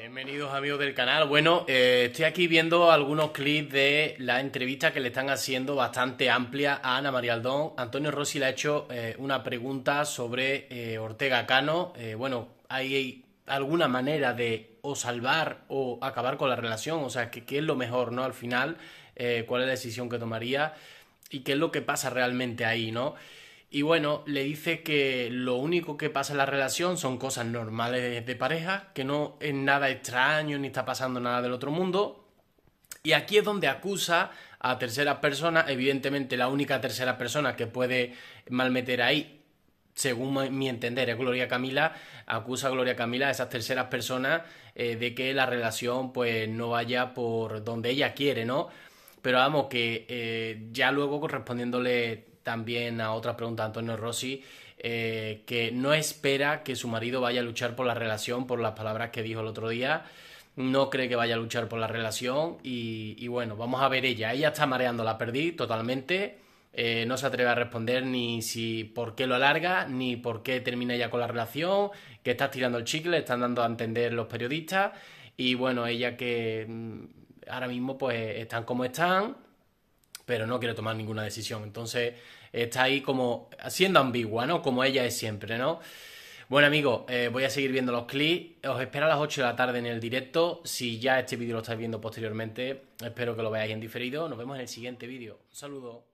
Bienvenidos amigos del canal. Bueno, eh, estoy aquí viendo algunos clips de la entrevista que le están haciendo bastante amplia a Ana María Aldón. Antonio Rossi le ha hecho eh, una pregunta sobre eh, Ortega Cano. bueno, ¿hay alguna manera de o salvar o acabar con la relación? O sea, ¿qué, qué es lo mejor, no? Al final, ¿cuál es la decisión que tomaría? ¿Y qué es lo que pasa realmente ahí, no? Y bueno, le dice que lo único que pasa en la relación son cosas normales de pareja, que no es nada extraño ni está pasando nada del otro mundo. Y aquí es donde acusa a terceras personas, evidentemente la única tercera persona que puede mal meter ahí según mi entender, es Gloria Camila, acusa a Gloria Camila, a esas terceras personas, eh, de que la relación pues no vaya por donde ella quiere, ¿no? Pero vamos, que eh, ya luego correspondiéndole también a otra pregunta Antonio Rossi, eh, que no espera que su marido vaya a luchar por la relación, por las palabras que dijo el otro día. No cree que vaya a luchar por la relación y, bueno, vamos a ver ella. Ella está mareando, la perdí totalmente. Eh, no se atreve a responder ni si por qué lo alarga, ni por qué termina ya con la relación, que está tirando el chicle, están dando a entender los periodistas. Y bueno, ella que mm, ahora mismo pues están como están, pero no quiere tomar ninguna decisión. Entonces está ahí como siendo ambigua, ¿no? Como ella es siempre, ¿no? Bueno amigos, eh, voy a seguir viendo los clics, Os espero a las 8 de la tarde en el directo. Si ya este vídeo lo estáis viendo posteriormente, espero que lo veáis en diferido. Nos vemos en el siguiente vídeo. Un saludo.